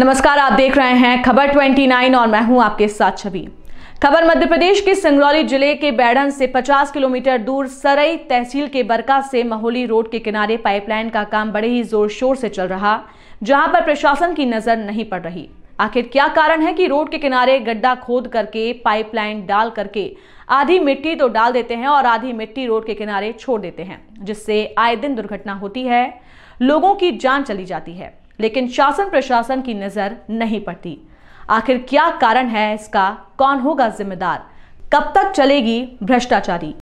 नमस्कार आप देख रहे हैं खबर 29 और मैं हूं आपके साथ छवि खबर मध्य प्रदेश के सिंगरौली जिले के बैडन से 50 किलोमीटर दूर सरई तहसील के बरका से महोली रोड के किनारे पाइपलाइन का काम बड़े ही जोर शोर से चल रहा जहां पर प्रशासन की नजर नहीं पड़ रही आखिर क्या कारण है कि रोड के किनारे गड्ढा खोद करके पाइपलाइन डाल करके आधी मिट्टी तो डाल देते हैं और आधी मिट्टी रोड के किनारे छोड़ देते हैं जिससे आए दिन दुर्घटना होती है लोगों की जान चली जाती है लेकिन शासन प्रशासन की नज़र नहीं पड़ती आखिर क्या कारण है इसका कौन होगा जिम्मेदार कब तक चलेगी भ्रष्टाचारी